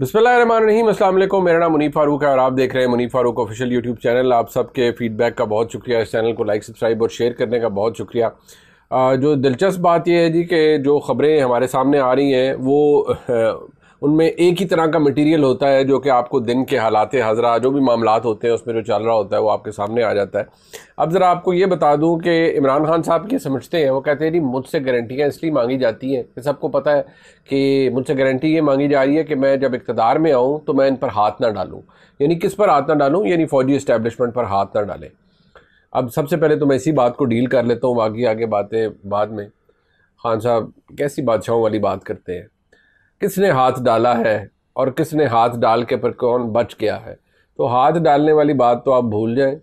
बिस्मिल मेरा नाम मुनीफ फारूक है और आप देख रहे हैं Munif Farooq official YouTube channel आप सबके फीडबैक का बहुत शुक्रिया इस चैनल को लाइक सब्सक्राइब और शेयर करने का बहुत शुक्रिया जो दिलचस्प बात यह है जी कि जो खबरें हमारे सामने आ रही हैं वो उनमें एक ही तरह का मटेरियल होता है जो कि आपको दिन के हालात हजरा जो भी मामला होते हैं उसमें जो चल रहा होता है वो आपके सामने आ जाता है अब ज़रा आपको ये बता दूँ कि इमरान खान साहब ये समझते हैं वो कहते हैं जी मुझसे गारंटियाँ इसलिए मांगी जाती हैं कि सबको पता है कि मुझसे गारंटी ये मांगी जा रही है कि मैं जब इकतदार में आऊँ तो मैं इन पर हाथ ना डालूँ यानी किस पर हाथ ना डालूँ यानी फ़ौजी इस्टेबलिशमेंट पर हाथ ना डालें अब सबसे पहले तो मैं इसी बात को डील कर लेता हूँ बाकी आगे बातें बाद में खान साहब कैसी बादशाहों वाली बात करते हैं किसने हाथ डाला है और किसने हाथ डाल के पर कौन बच गया है तो हाथ डालने वाली बात तो आप भूल जाएं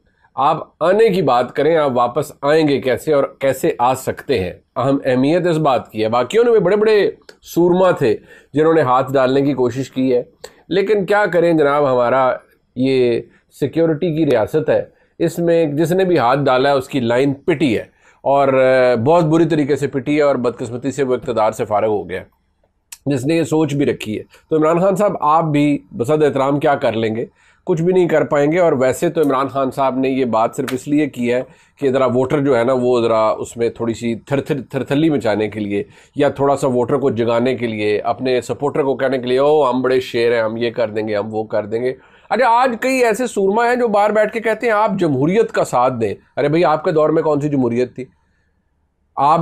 आप आने की बात करें आप वापस आएंगे कैसे और कैसे आ सकते हैं अहम अहमियत इस बात की है बाकियों ने भी बड़े बड़े सूरमा थे जिन्होंने हाथ डालने की कोशिश की है लेकिन क्या करें जनाब हमारा ये सिक्योरिटी की रियासत है इसमें जिसने भी हाथ डाला है उसकी लाइन पिटी है और बहुत बुरी तरीके से पिटी है और बदकस्मती से वो इकतदार से फारग हो गया जिसने ये सोच भी रखी है तो इमरान खान साहब आप भी बसद एहतराम क्या कर लेंगे कुछ भी नहीं कर पाएंगे और वैसे तो इमरान खान साहब ने ये बात सिर्फ इसलिए की है कि ज़रा वोटर जो है ना वो ज़रा उसमें थोड़ी सी थर थर थरथली मचाने के लिए या थोड़ा सा वोटर को जगाने के लिए अपने सपोर्टर को कहने के लिए ओ हम बड़े शेर हैं हम ये कर देंगे हम वो कर देंगे अरे आज कई ऐसे सूरमा हैं जो बाहर बैठ के कहते हैं आप जमहूरीत का साथ दें अरे भाई आपके दौर में कौन सी जमहूरीत थी आप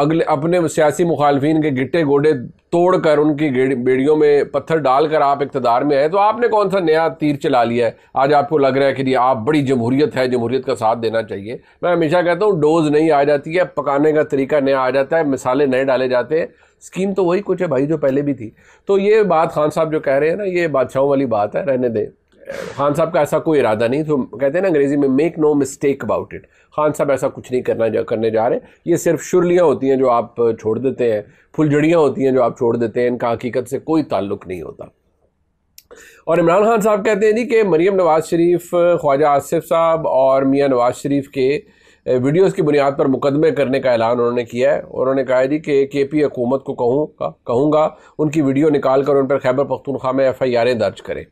अगले अपने सियासी मुखालफी के गिट्टे गोडे तोड़ कर उनकी बेड़ियों में पत्थर डालकर आप इकतदार में आए तो आपने कौन सा नया तीर चला लिया है आज आपको लग रहा है कि आप बड़ी जमहूरियत है जमहूरियत का साथ देना चाहिए मैं हमेशा कहता हूँ डोज नहीं आ जाती है पकाने का तरीका नया आ जाता है मिसाले नए डाले जाते हैं स्कीम तो वही कुछ है भाई जो पहले भी थी तो ये बात खान साहब जो कह रहे हैं ना ये बादशाहों वाली बात है रहने दें खान साहब का ऐसा कोई इरादा नहीं तो कहते हैं ना अंग्रेजी में make no mistake about it Khan साहब ऐसा कुछ नहीं करना जा, करने जा रहे ये सिर्फ शुरलियाँ होती हैं जो आप छोड़ देते हैं फुलझड़ियाँ होती हैं जो आप छोड़ देते हैं इनका हकीकत से कोई ताल्लुक नहीं होता और इमरान खान साहब कहते हैं जी कि मरीम नवाज़ शरीफ ख्वाजा आसिफ साहब और मियाँ नवाज़ शरीफ के वीडियोस की बुनियाद पर मुकदमे करने का ऐलान उन्होंने किया है उन्होंने कहा है जी कि के पी हुकूमत को कहूँगा कहूँगा उनकी वीडियो निकाल कर उन पर खैबर पख्तूनख्वा में एफ़ आई आरें दर्ज करें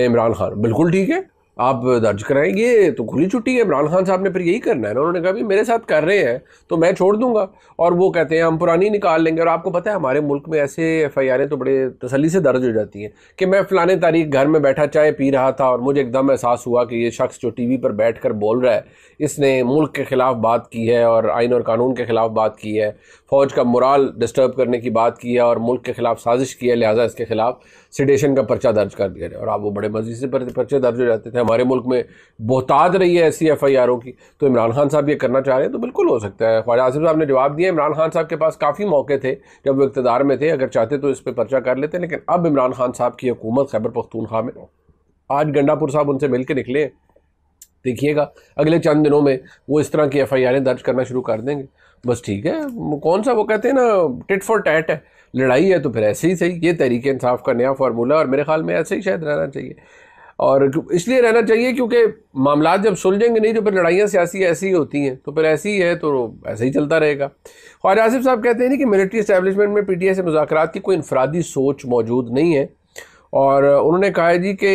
इमरान खान बिल्कुल ठीक है आप दर्ज कराएंगे तो खुली छुट्टी है इमरान खान साहब ने फिर यही करना है ना उन्होंने कहा भी मेरे साथ कर रहे हैं तो मैं छोड़ दूंगा और वो कहते हैं हम पुरानी निकाल लेंगे और आपको पता है हमारे मुल्क में ऐसे एफ आई आरें तो बड़े तसली से दर्ज हो जाती हैं कि मैं फ़लाने तारीख घर में बैठा चाय पी रहा था और मुझे एकदम एहसास हुआ कि ये शख्स जो टी वी पर बैठ कर बोल रहा है इसने मुल्क के ख़िलाफ़ बात की है और आइन और कानून के ख़िलाफ़ बात की है फ़ौज का मुराल डिस्टर्ब करने की बात की है और मुल्क के खिलाफ साजिश की है लिहाजा इसके खिलाफ सिडेशन का पर्चा दर्ज कर दिया जाए और आप वो बड़े मर्जी से पर्चे दर्ज हो जाते थे हमारे मुल्क में बहुताज रही है ऐसी एफ आई आरों की तो इमरान खान साहब ये करना चाह रहे हैं तो बिल्कुल हो सकता है ख्वाजा आसिफ साहब ने जवाब दिया इमरान खान साहब के पास काफ़ी मौके थे जब वो इकतदार में थे अगर चाहते तो इस पर पर्चा कर लेते लेकिन अब इमरान खान साहब की हुकूमत खैबर पख्तूनखा में आज गंडापुर साहब उनसे मिल के निकले देखिएगा अगले चंद दिनों में वो इस तरह की एफ आई दर्ज करना शुरू कर देंगे बस ठीक है कौन सा वो कहते हैं ना टिट फॉर टैट है लड़ाई है तो फिर ऐसे ही सही ये तरीके इंसाफ का नया फार्मूला और मेरे ख्याल में ऐसे ही शायद रहना चाहिए और इसलिए रहना चाहिए क्योंकि मामला जब सुलझेंगे नहीं तो फिर लड़ाइयाँ सियासी ऐसी ही होती हैं तो फिर ऐसी ही है तो ऐसे ही चलता रहेगा और आसिफ साहब कहते हैं ना कि मिलिट्री इस्टेबलिशमेंट में पी टी आई से मुजाक की कोई इनफरादी सोच मौजूद नहीं है और उन्होंने कहा है जी कि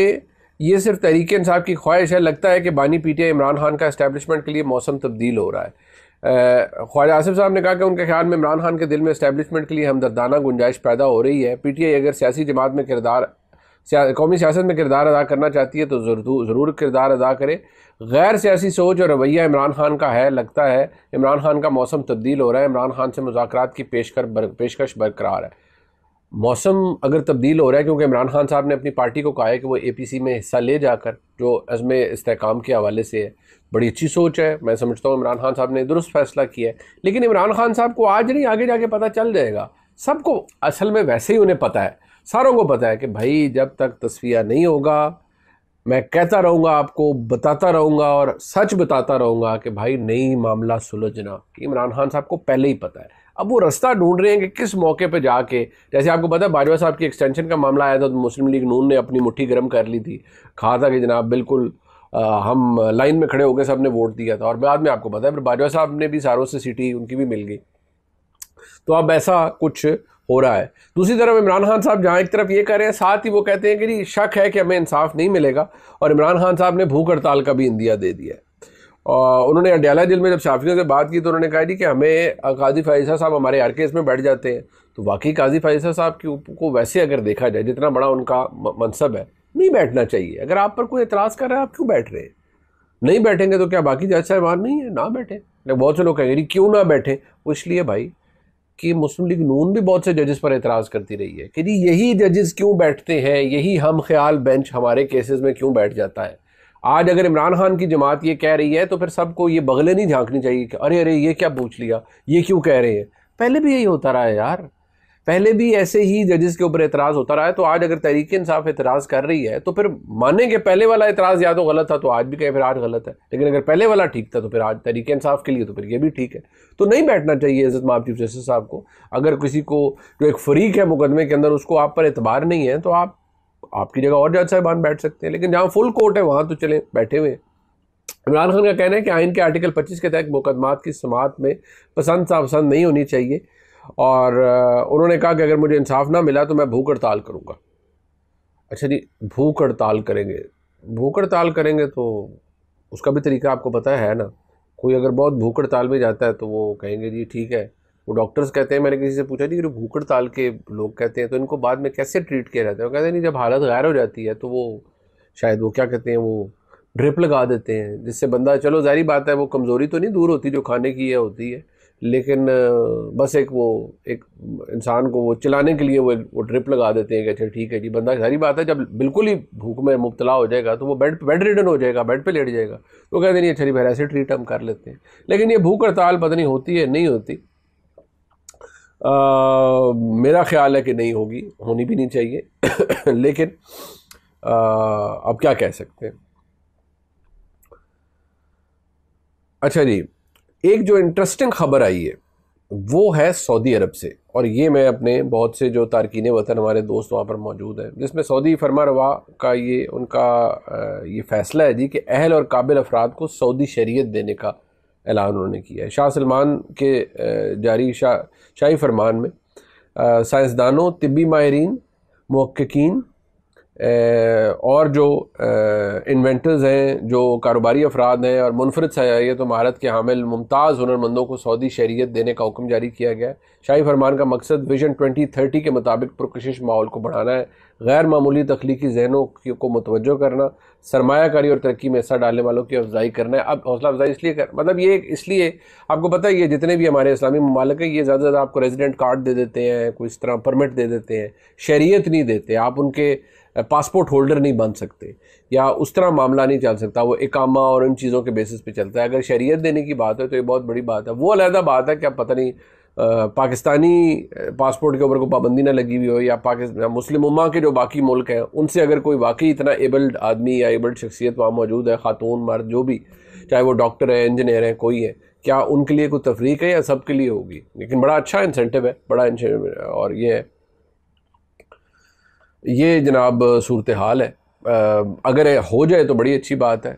ये सिर्फ तहरीक इंसाफ की ख्वाहिश है लगता है कि बानी पीटीआई इमरान खान का इस्टेबलिशमेंट के लिए मौसम तब्दील हो रहा है ख्वाजा आसिफ साहब ने कहा कि उनके ख्याल में इमरान खान के दिल में इस्टेबलिशमेंट के लिए हमदर्दाना गुंजाइश पैदा हो रही है पी टी आई अगर सियासी जमात में किरदार कौमी सियासत में किरदार अदा करना चाहती है तो ज़रूर किरदार अदा करे गैर सियासी सोच और रवैया इमरान खान का है लगता है इमरान खान का मौसम तब्दील हो रहा है इमरान खान से मुजाकर की पेशकर पेशकश बरकरार है मौसम अगर तब्दील हो रहा है क्योंकि इमरान खान साहब ने अपनी पार्टी को कहा है कि वो ए पी सी में हिस्सा ले जाकर जो अज़म इसकाम के हवाले से है बड़ी अच्छी सोच है मैं समझता हूँ इमरान खान साहब ने दुरुस्त फैसला किया है लेकिन इमरान खान साहब को आज नहीं आगे जाके पता चल जाएगा सबको असल में वैसे ही उन्हें पता है सारों को पता है कि भाई जब तक तस्वीर नहीं होगा मैं कहता रहूँगा आपको बताता रहूँगा और सच बताता रहूँगा कि भाई नई मामला सुलझना कि इमरान खान साहब को पहले ही पता है अब वो रास्ता ढूंढ रहे हैं कि किस मौके पर जाके जैसे आपको पता है बाजवा साहब की एक्सटेंशन का मामला आया था तो मुस्लिम लीग नून ने अपनी मुट्ठी गर्म कर ली थी कहा था कि जनाब बिल्कुल आ, हम लाइन में खड़े हो गए सब ने वोट दिया था और बाद में आपको पता है फिर बाजवा साहब ने भी सारों से सीटी उनकी भी मिल गई तो अब ऐसा कुछ हो रहा है दूसरी तरफ इमरान खान साहब जहाँ एक तरफ ये कह रहे हैं साथ ही वो कहते हैं कि जी शक है कि हमें इंसाफ नहीं मिलेगा और इमरान खान साहब ने भूख हड़ताल का भी इंदिया दे दिया है और उन्होंने अड्याला जेल में जब साफियों से बात की तो उन्होंने कहा जी कि हमें काजी फाइजा साहब हमारे आर केस में बैठ जाते हैं तो वाकई काजी फाइजा साहब के को वैसे अगर देखा जाए जितना बड़ा उनका मनसब है नहीं बैठना चाहिए अगर आप पर कोई एतराज़ कर रहा है आप क्यों बैठ रहे हैं नहीं बैठेंगे तो क्या बाकी जज साहबान नहीं है ना बैठे बहुत से लोग कहेंगे क्यों ना बैठे वो इसलिए भाई कि मुस्लिम लीग नून भी बहुत से जजेस पर एतराज़ करती रही है कि जी यही जजेस क्यों बैठते हैं यही हम ख्याल बेंच हमारे केसेस में क्यों बैठ जाता है आज अगर इमरान खान की जमात ये कह रही है तो फिर सबको ये बगले नहीं झांकनी चाहिए कि अरे अरे ये क्या पूछ लिया ये क्यों कह रहे हैं पहले भी यही होता रहा है यार पहले भी ऐसे ही जजेस के ऊपर एतराज़ होता रहा है तो आज अगर तहरीक इंसाफ एतराज़ कर रही है तो फिर माने के पहले वाला एतराज़ या तो गलत था तो आज भी कहे फिर आज गलत है लेकिन अगर पहले वाला ठीक था तो फिर आज तहरीक इंसाफ के लिए तो फिर ये भी ठीक है तो नहीं बैठना चाहिए इज़्ज़त माफ चीफ जस्टिस साहब को अगर किसी को जो एक फरीक है मुकदमे के अंदर उसको आप पर एतबार नहीं है तो आप आपकी जगह और जज साहबान बैठ सकते हैं लेकिन जहाँ फुल कोर्ट है वहाँ तो चले बैठे हुए हैं इमरान खान का कहना है कि आइन के आर्टिकल 25 के तहत मुकदमात की समात में पसंद सापसंद नहीं होनी चाहिए और उन्होंने कहा कि अगर मुझे इंसाफ ना मिला तो मैं भूख हड़ताल करूँगा अच्छा जी भूख हड़ताल करेंगे भूख हड़ताल करेंगे तो उसका भी तरीका आपको पता है ना कोई अगर बहुत भूख हड़ताल में जाता है तो वो कहेंगे जी ठीक है वो डॉक्टर्स कहते हैं मैंने किसी से पूछा नहीं जो भूखड़ ताल के लोग कहते हैं तो इनको बाद में कैसे ट्रीट किया जाता है वो कहते हैं नहीं जब हालत गैर हो जाती है तो वो शायद वो क्या कहते हैं वो ड्रिप लगा देते हैं जिससे बंदा चलो जारी बात है वो कमज़ोरी तो नहीं दूर होती जो खाने की है होती है लेकिन बस एक वो एक इंसान को वो चलाने के लिए वो वो ड्रिप लगा देते हैं कि अच्छा ठीक है जी बंदा सारी बात है जब बिल्कुल ही भूख में मुबतला हो जाएगा तो वो बेड बेड रिडन हो जाएगा बेड पे लेट जाएगा तो कहते नहीं अच्छा जी फिर ऐसे ट्रीट हम कर लेते हैं लेकिन ये भूख हड़ताल पता नहीं होती है नहीं होती आ, मेरा ख्याल है कि नहीं होगी होनी भी नहीं चाहिए लेकिन आ, अब क्या कह सकते हैं अच्छा जी एक जो इंटरेस्टिंग खबर आई है वो है सऊदी अरब से और ये मैं अपने बहुत से जो तारकिन वतन हमारे दोस्त वहाँ पर मौजूद हैं जिसमें सऊदी फरमा रवा का ये उनका ये फ़ैसला है जी कि अहल और काबिल अफराद को सऊदी शरीयत देने का ऐलान उन्होंने किया है शाह सलमान के जारी शाह शाही फरमान में साइंसदानों तबी माहरीन महक्कीन और जो इन्वेंटर्स हैं जो कारोबारी अफराद हैं और मुनफरद सयाहत तो महारत के हामिल मुमताज़ हुनरमंदों को सऊदी शहरीत देने का हुक्म जारी किया गया है शाही फरमान का मकसद विजन 2030 के मुताबिक पुरकशिश माहौल को बढ़ाना है गैर मामूली तख्लीकी जहनों को मतवजह करना सरमाकारी और तरक्की में हिस्सा डालने वालों की अफजाई करना है अब हौसला अफजाई इसलिए कर मतलब ये इसलिए आपको पता है ये जितने भी हमारे इस्लामी ममालिक हैं ये ज़्यादा से ज़्यादा आपको रेजिडेंट कार्ड दे देते हैं कोई इस तरह परमिट दे देते हैं शहरीत नहीं देते आप उनके पासपोर्ट होल्डर नहीं बन सकते या उस तरह मामला नहीं चल सकता वो इकामा और इन चीज़ों के बेसिस पे चलता है अगर शरीयत देने की बात है तो ये बहुत बड़ी बात है वो अलहदा बात है कि आप पता नहीं पाकिस्तानी पासपोर्ट के ऊपर कोई पाबंदी ना लगी हुई हो या पाकिस्तान मुस्लिम उमा के जो बाकी मुल्क हैं उनसे अगर कोई वाकई इतना एबल्ड आदमी या एबल्ड शख्सियत वहाँ मौजूद है ख़ातून मर्द जो भी चाहे वो डॉक्टर है इंजीनियर हैं कोई है क्या उनके लिए कोई तफरीक है या सब के लिए होगी लेकिन बड़ा अच्छा इंसेंटिव है बड़ा इंसेंटिव और ये है ये जनाब सूरत हाल है अगर हो जाए तो बड़ी अच्छी बात है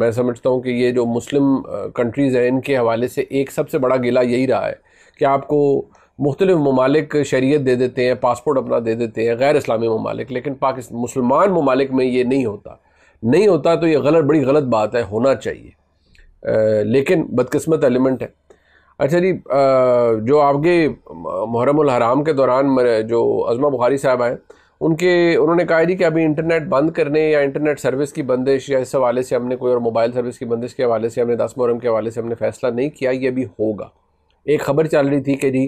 मैं समझता हूँ कि ये जो मुस्लिम कंट्रीज़ हैं इनके हवाले से एक सबसे बड़ा गिला यही रहा है कि आपको मुख्तलिफ ममालिक शरीत दे देते हैं पासपोर्ट अपना दे देते हैं गैर इस्लामी ममालिक लेकिन पाकिस्तान मुसलमान ममालिक में ये नहीं होता नहीं होता तो ये गलत बड़ी गलत बात है होना चाहिए आ, लेकिन बदकस्मत एलिमेंट है अच्छा जी जो आपके मुहरम हराम के दौरान जो अजमा बुखारी साहब आए उनके उन्होंने कहा जी कि अभी इंटरनेट बंद करने या इंटरनेट सर्विस की बंदिश या इस हवाले से हमने कोई और मोबाइल सर्विस की बंदिश के हवाले से हमने दस मुहरम के हवाले से हमने फैसला नहीं किया ये अभी होगा एक खबर चल रही थी कि जी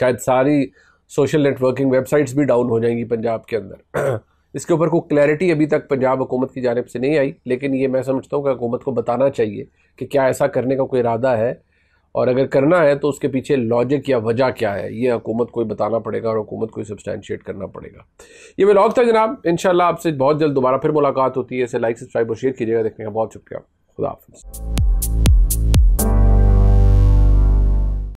शायद सारी सोशल नेटवर्किंग वेबसाइट्स भी डाउन हो जाएंगी पंजाब के अंदर इसके ऊपर कोई क्लैरिटी अभी तक पंजाब हुकूमत की जानब से नहीं आई लेकिन ये मैं समझता हूँ कि हुकूमत को बताना चाहिए कि क्या ऐसा करने का कोई इरादा है और अगर करना है तो उसके पीछे लॉजिक या वजह क्या है ये हुकूमत को बताना पड़ेगा और हुकूमत को सब्सटैंशिएट करना पड़ेगा ये ब्लॉग था जनाब इन आपसे बहुत जल्द दोबारा फिर मुलाकात होती है इसे लाइक सब्सक्राइब और शेयर कीजिएगा देखने का बहुत शुक्रिया खुदा